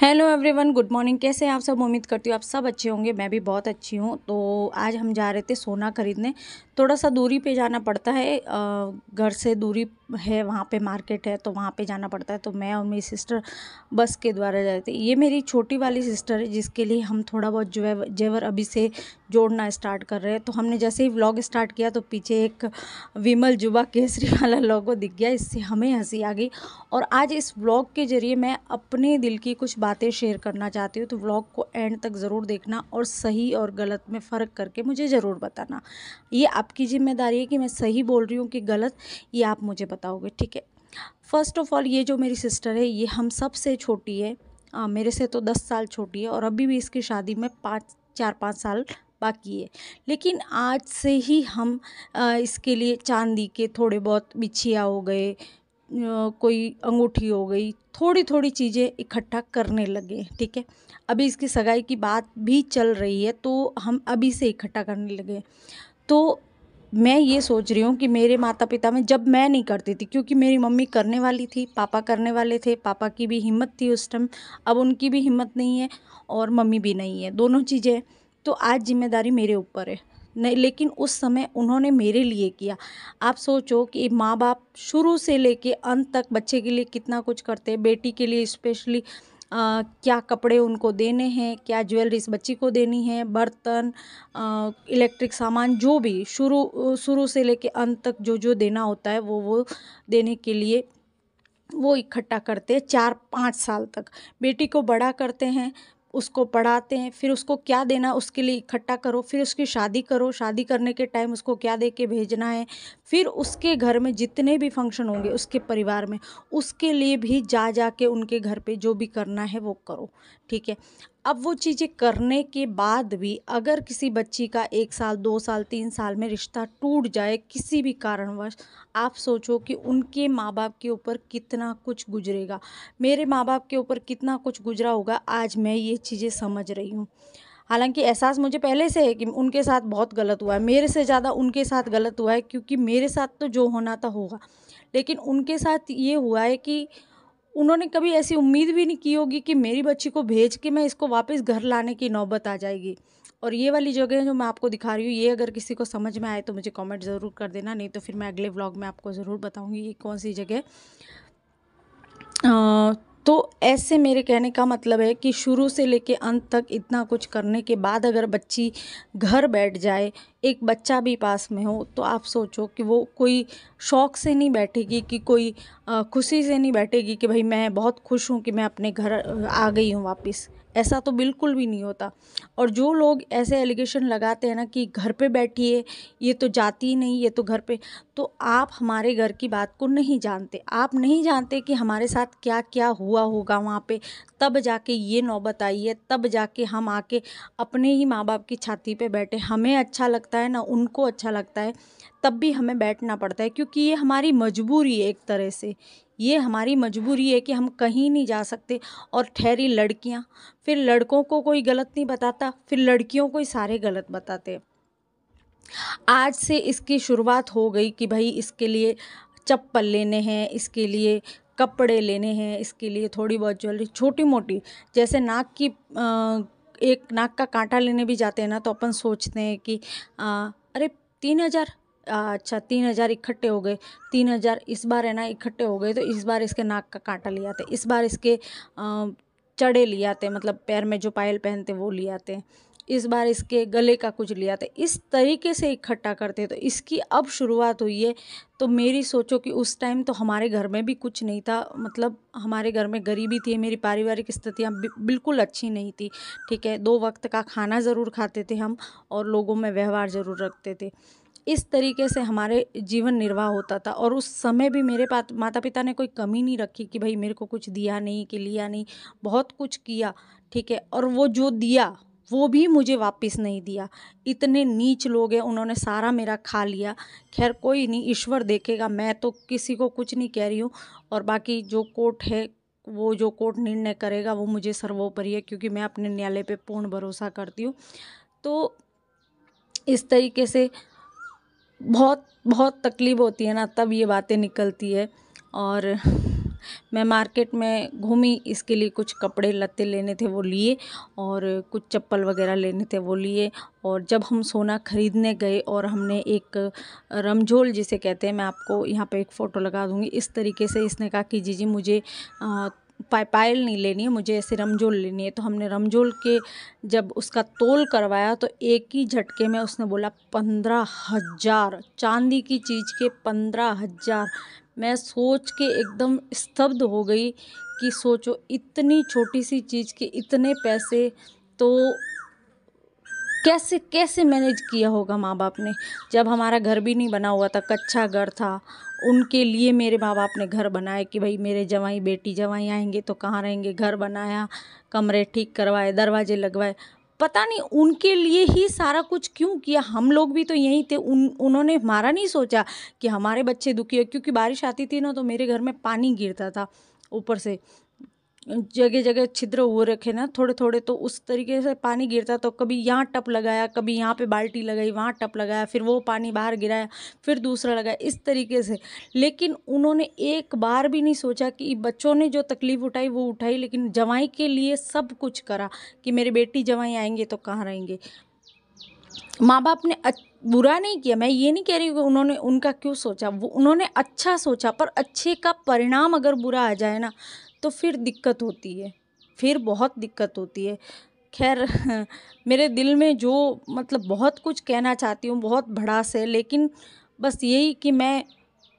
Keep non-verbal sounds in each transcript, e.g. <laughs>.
hello everyone good morning कैसे हैं आप सब उम्मीद करती हूँ आप सब अच्छे होंगे मैं भी बहुत अच्छी हूँ तो आज हम जा रहे थे सोना खरीदने थोड़ा सा दूरी पे जाना पड़ता है घर से दूरी है वहाँ पे मार्केट है तो वहाँ पे जाना पड़ता है तो मैं और मेरी सिस्टर बस के द्वारा जाते ये मेरी छोटी वाली सिस्टर है जिसके लिए हम थोड़ा बहुत जो है जेवर अभी से जोड़ना स्टार्ट कर रहे हैं तो हमने जैसे ही व्लॉग स्टार्ट किया तो पीछे एक विमल जुबा केसरी वाला लोगो दिख गया इससे हमें हंसी आ गई और आज इस व्लॉग के ज़रिए मैं अपने दिल की कुछ बातें शेयर करना चाहती हूँ तो व्लॉग को एंड तक ज़रूर देखना और सही और गलत में फ़र्क करके मुझे ज़रूर बताना ये आपकी जिम्मेदारी है कि मैं सही बोल रही हूँ कि गलत ये आप मुझे बता बताओगे ठीक है फ़र्स्ट ऑफ़ ऑल ये जो मेरी सिस्टर है ये हम सब से छोटी है आ, मेरे से तो दस साल छोटी है और अभी भी इसकी शादी में पाँच चार पाँच साल बाकी है लेकिन आज से ही हम आ, इसके लिए चांदी के थोड़े बहुत बिछिया हो गए कोई अंगूठी हो गई थोड़ी थोड़ी चीज़ें इकट्ठा करने लगे ठीक है अभी इसकी सगाई की बात भी चल रही है तो हम अभी से इकट्ठा करने लगे तो मैं ये सोच रही हूँ कि मेरे माता पिता में जब मैं नहीं करती थी क्योंकि मेरी मम्मी करने वाली थी पापा करने वाले थे पापा की भी हिम्मत थी उस टाइम अब उनकी भी हिम्मत नहीं है और मम्मी भी नहीं है दोनों चीज़ें तो आज जिम्मेदारी मेरे ऊपर है नहीं लेकिन उस समय उन्होंने मेरे लिए किया आप सोचो कि माँ बाप शुरू से लेके अंत तक बच्चे के लिए कितना कुछ करते हैं बेटी के लिए स्पेशली क्या कपड़े उनको देने हैं क्या ज्वेलरीज़ बच्ची को देनी है बर्तन इलेक्ट्रिक सामान जो भी शुरू शुरू से लेके अंत तक जो जो देना होता है वो वो देने के लिए वो इकट्ठा करते हैं चार पाँच साल तक बेटी को बड़ा करते हैं उसको पढ़ाते हैं फिर उसको क्या देना उसके लिए इकट्ठा करो फिर उसकी शादी करो शादी करने के टाइम उसको क्या दे के भेजना है फिर उसके घर में जितने भी फंक्शन होंगे उसके परिवार में उसके लिए भी जा जा के उनके घर पे जो भी करना है वो करो ठीक है अब वो चीज़ें करने के बाद भी अगर किसी बच्ची का एक साल दो साल तीन साल में रिश्ता टूट जाए किसी भी कारणवश आप सोचो कि उनके माँ बाप के ऊपर कितना कुछ गुजरेगा मेरे माँ बाप के ऊपर कितना कुछ गुजरा होगा आज मैं ये चीज़ें समझ रही हूँ हालांकि एहसास मुझे पहले से है कि उनके साथ बहुत गलत हुआ है मेरे से ज़्यादा उनके साथ गलत हुआ है क्योंकि मेरे साथ तो जो होना था होगा लेकिन उनके साथ ये हुआ है कि उन्होंने कभी ऐसी उम्मीद भी नहीं की होगी कि मेरी बच्ची को भेज के मैं इसको वापस घर लाने की नौबत आ जाएगी और ये वाली जगह जो मैं आपको दिखा रही हूँ ये अगर किसी को समझ में आए तो मुझे कमेंट ज़रूर कर देना नहीं तो फिर मैं अगले व्लॉग में आपको ज़रूर बताऊँगी कि कौन सी जगह तो ऐसे मेरे कहने का मतलब है कि शुरू से लेके अंत तक इतना कुछ करने के बाद अगर बच्ची घर बैठ जाए एक बच्चा भी पास में हो तो आप सोचो कि वो कोई शौक से नहीं बैठेगी कि कोई खुशी से नहीं बैठेगी कि भाई मैं बहुत खुश हूँ कि मैं अपने घर आ गई हूँ वापस ऐसा तो बिल्कुल भी नहीं होता और जो लोग ऐसे एलिगेशन लगाते हैं ना कि घर पे है ये तो जाती ही नहीं ये तो घर पे तो आप हमारे घर की बात को नहीं जानते आप नहीं जानते कि हमारे साथ क्या क्या हुआ होगा वहाँ पे तब जाके ये नौबत आई है तब जाके हम आके अपने ही माँ बाप की छाती पे बैठे हमें अच्छा लगता होता है ना उनको अच्छा लगता है तब भी हमें बैठना पड़ता है क्योंकि ये हमारी मजबूरी है एक तरह से ये हमारी मजबूरी है कि हम कहीं नहीं जा सकते और ठहरी लड़कियां फिर लड़कों को कोई गलत नहीं बताता फिर लड़कियों को ही सारे गलत बताते आज से इसकी शुरुआत हो गई कि भाई इसके लिए चप्पल लेने हैं इसके लिए कपड़े लेने हैं इसके लिए थोड़ी बहुत ज्वेलरी छोटी मोटी जैसे नाक की आ, एक नाक का कांटा लेने भी जाते हैं ना तो अपन सोचते हैं कि आ, अरे तीन हज़ार अच्छा तीन हज़ार इकट्ठे हो गए तीन हज़ार इस बार है ना इकट्ठे हो गए तो इस बार इसके नाक का कांटा ले आते इस बार इसके आ, चढ़े ले आते मतलब पैर में जो पायल पहनते वो ले आते इस बार इसके गले का कुछ लिया था इस तरीके से इकट्ठा करते तो इसकी अब शुरुआत हुई है तो मेरी सोचो कि उस टाइम तो हमारे घर में भी कुछ नहीं था मतलब हमारे घर में गरीबी थी मेरी पारिवारिक स्थितियाँ बिल्कुल अच्छी नहीं थी ठीक है दो वक्त का खाना ज़रूर खाते थे हम और लोगों में व्यवहार ज़रूर रखते थे इस तरीके से हमारे जीवन निर्वाह होता था और उस समय भी मेरे पास माता पिता ने कोई कमी नहीं रखी कि भाई मेरे को कुछ दिया नहीं कि लिया नहीं बहुत कुछ किया ठीक है और वो जो दिया वो भी मुझे वापस नहीं दिया इतने नीच लोग हैं उन्होंने सारा मेरा खा लिया खैर कोई नहीं ईश्वर देखेगा मैं तो किसी को कुछ नहीं कह रही हूँ और बाकी जो कोर्ट है वो जो कोर्ट निर्णय करेगा वो मुझे सर्वोपरि है क्योंकि मैं अपने न्यायालय पे पूर्ण भरोसा करती हूँ तो इस तरीके से बहुत बहुत तकलीफ़ होती है ना तब ये बातें निकलती है और मैं मार्केट में घूमी इसके लिए कुछ कपड़े लत्ते लेने थे वो लिए और कुछ चप्पल वगैरह लेने थे वो लिए और जब हम सोना ख़रीदने गए और हमने एक रमझोल जिसे कहते हैं मैं आपको यहाँ पे एक फ़ोटो लगा दूँगी इस तरीके से इसने कहा कि जी जी मुझे पायल नहीं लेनी है मुझे ऐसे रमजोल लेनी है तो हमने रमजोल के जब उसका तोल करवाया तो एक ही झटके में उसने बोला पंद्रह हज़ार चांदी की चीज़ के पंद्रह हज़ार मैं सोच के एकदम स्तब्ध हो गई कि सोचो इतनी छोटी सी चीज़ के इतने पैसे तो कैसे कैसे मैनेज किया होगा माँ बाप ने जब हमारा घर भी नहीं बना हुआ था कच्चा घर था उनके लिए मेरे माँ बाप ने घर बनाए कि भाई मेरे जवाई बेटी जवाई आएंगे तो कहाँ रहेंगे घर बनाया कमरे ठीक करवाए दरवाजे लगवाए पता नहीं उनके लिए ही सारा कुछ क्यों किया हम लोग भी तो यहीं थे उन उन्होंने हमारा नहीं सोचा कि हमारे बच्चे दुखी है क्योंकि बारिश आती थी ना तो मेरे घर में पानी गिरता था ऊपर से जगह जगह छिद्र हो रखे ना थोड़े थोड़े तो उस तरीके से पानी गिरता तो कभी यहाँ टप लगाया कभी यहाँ पे बाल्टी लगाई वहाँ टप लगाया फिर वो पानी बाहर गिराया फिर दूसरा लगाया इस तरीके से लेकिन उन्होंने एक बार भी नहीं सोचा कि बच्चों ने जो तकलीफ़ उठाई वो उठाई लेकिन जवाई के लिए सब कुछ करा कि मेरी बेटी जवाई आएंगे तो कहाँ रहेंगे माँ बाप ने बुरा नहीं किया मैं ये नहीं कह रही कि उन्होंने उनका क्यों सोचा वो उन्होंने अच्छा सोचा पर अच्छे का परिणाम अगर बुरा आ जाए ना तो फिर दिक्कत होती है फिर बहुत दिक्कत होती है खैर <laughs> मेरे दिल में जो मतलब बहुत कुछ कहना चाहती हूँ बहुत भड़ास है लेकिन बस यही कि मैं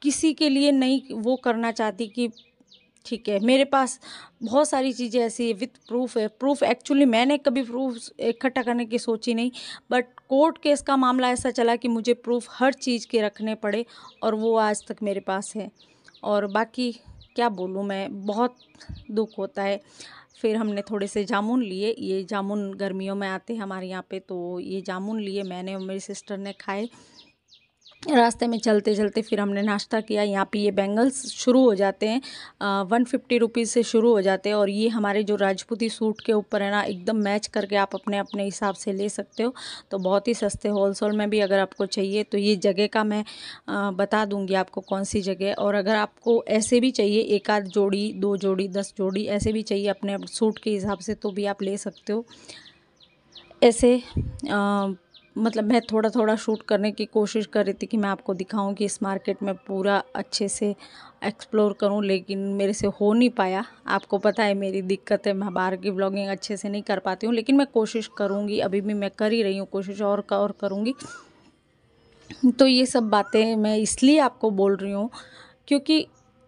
किसी के लिए नहीं वो करना चाहती कि ठीक है मेरे पास बहुत सारी चीज़ें ऐसी है विथ प्रूफ है प्रूफ एक्चुअली मैंने कभी प्रूफ इकट्ठा करने की सोची नहीं बट कोर्ट केस का मामला ऐसा चला कि मुझे प्रूफ हर चीज़ के रखने पड़े और वो आज तक मेरे पास है और बाकी क्या बोलूँ मैं बहुत दुख होता है फिर हमने थोड़े से जामुन लिए ये जामुन गर्मियों में आते हैं हमारे यहाँ पे तो ये जामुन लिए मैंने और मेरी सिस्टर ने खाए रास्ते में चलते चलते फिर हमने नाश्ता किया यहाँ पे ये बैंगल्स शुरू हो जाते हैं वन फिफ्टी रुपीज़ से शुरू हो जाते हैं और ये हमारे जो राजपूती सूट के ऊपर है ना एकदम मैच करके आप अपने अपने हिसाब से ले सकते हो तो बहुत ही सस्ते होलसेल में भी अगर आपको चाहिए तो ये जगह का मैं आ, बता दूँगी आपको कौन सी जगह और अगर आपको ऐसे भी चाहिए एक आध जोड़ी दो जोड़ी दस जोड़ी ऐसे भी चाहिए अपने सूट के हिसाब से तो भी आप ले सकते हो ऐसे आ, मतलब मैं थोड़ा थोड़ा शूट करने की कोशिश कर रही थी कि मैं आपको दिखाऊं कि इस मार्केट में पूरा अच्छे से एक्सप्लोर करूं लेकिन मेरे से हो नहीं पाया आपको पता है मेरी दिक्कत है मैं बाहर की ब्लॉगिंग अच्छे से नहीं कर पाती हूँ लेकिन मैं कोशिश करूँगी अभी भी मैं कर ही रही हूँ कोशिश और का और करूँगी तो ये सब बातें मैं इसलिए आपको बोल रही हूँ क्योंकि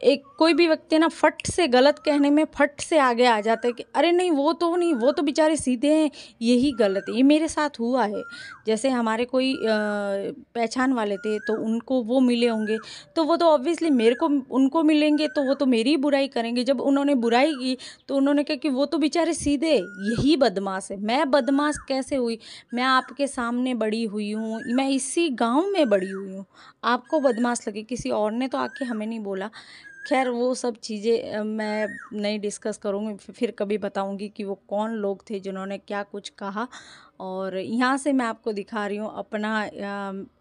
एक कोई भी व्यक्ति ना फट से गलत कहने में फट से आगे आ जाता है कि अरे नहीं वो तो नहीं वो तो बेचारे सीधे हैं यही गलत है ये मेरे साथ हुआ है जैसे हमारे कोई पहचान वाले थे तो उनको वो मिले होंगे तो वो तो ऑब्वियसली मेरे को उनको मिलेंगे तो वो तो मेरी ही बुराई करेंगे जब उन्होंने बुराई की तो उन्होंने कहा कि वो तो बेचारे सीधे यही बदमाश है मैं बदमाश कैसे हुई मैं आपके सामने बड़ी हुई हूँ मैं इसी गाँव में बड़ी हुई हूँ आपको बदमाश लगे किसी और ने तो आके हमें नहीं बोला खैर वो सब चीज़ें मैं नहीं डिस्कस करूँगी फिर कभी बताऊँगी कि वो कौन लोग थे जिन्होंने क्या कुछ कहा और यहाँ से मैं आपको दिखा रही हूँ अपना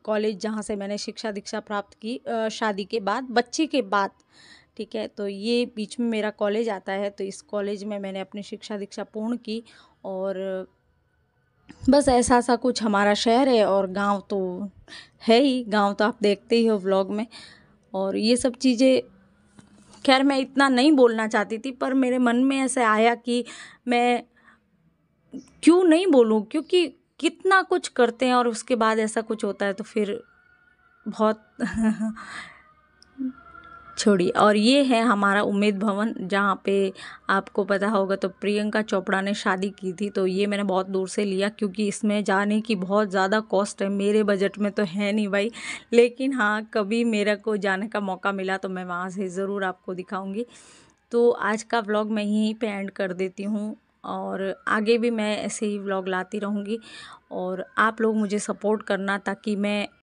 कॉलेज जहाँ से मैंने शिक्षा दीक्षा प्राप्त की शादी के बाद बच्चे के बाद ठीक है तो ये बीच में मेरा कॉलेज आता है तो इस कॉलेज में मैंने अपनी शिक्षा दीक्षा पूर्ण की और बस ऐसा सा कुछ हमारा शहर है और गांव तो है ही गांव तो आप देखते ही हो व्लॉग में और ये सब चीज़ें खैर मैं इतना नहीं बोलना चाहती थी पर मेरे मन में ऐसे आया कि मैं क्यों नहीं बोलूँ क्योंकि कितना कुछ करते हैं और उसके बाद ऐसा कुछ होता है तो फिर बहुत <laughs> छोड़ी और ये है हमारा उम्मीद भवन जहाँ पे आपको पता होगा तो प्रियंका चोपड़ा ने शादी की थी तो ये मैंने बहुत दूर से लिया क्योंकि इसमें जाने की बहुत ज़्यादा कॉस्ट है मेरे बजट में तो है नहीं भाई लेकिन हाँ कभी मेरा को जाने का मौका मिला तो मैं वहाँ से ज़रूर आपको दिखाऊँगी तो आज का व्लॉग मैं यहीं पर एंड कर देती हूँ और आगे भी मैं ऐसे ही व्लॉग लाती रहूँगी और आप लोग मुझे सपोर्ट करना ताकि मैं